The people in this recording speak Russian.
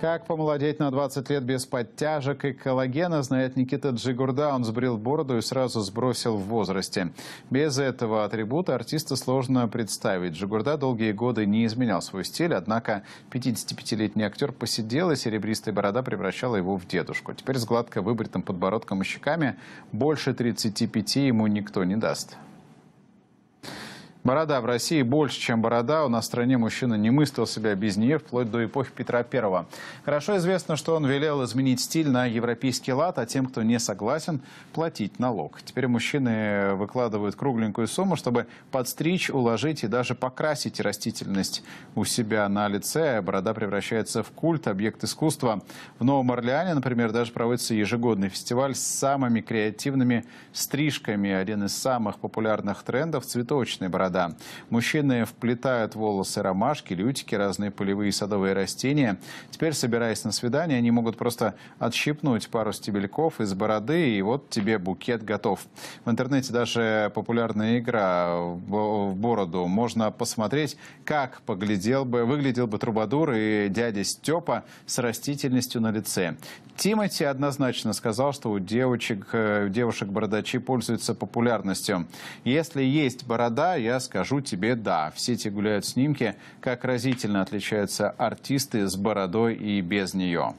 Как помолодеть на 20 лет без подтяжек и коллагена, знает Никита Джигурда. Он сбрил бороду и сразу сбросил в возрасте. Без этого атрибута артиста сложно представить. Джигурда долгие годы не изменял свой стиль, однако 55-летний актер посидел, и серебристая борода превращала его в дедушку. Теперь с гладко выбритым подбородком и щеками больше 35 ему никто не даст. Борода в России больше, чем борода. У нас в стране мужчина не мыслил себя без нее вплоть до эпохи Петра I. Хорошо известно, что он велел изменить стиль на европейский лад, а тем, кто не согласен, платить налог. Теперь мужчины выкладывают кругленькую сумму, чтобы подстричь, уложить и даже покрасить растительность у себя на лице. Борода превращается в культ, объект искусства. В Новом Орлеане, например, даже проводится ежегодный фестиваль с самыми креативными стрижками. Один из самых популярных трендов – цветочный борода города. Мужчины вплетают волосы ромашки, лютики, разные полевые и садовые растения. Теперь, собираясь на свидание, они могут просто отщипнуть пару стебельков из бороды, и вот тебе букет готов. В интернете даже популярная игра в бороду. Можно посмотреть, как поглядел бы, выглядел бы трубадур и дядя Степа с растительностью на лице. Тимати однозначно сказал, что у девочек, э, девушек бородачи пользуются популярностью. Если есть борода, я скажу тебе «да». В сети гуляют снимки, как разительно отличаются артисты с бородой и без нее.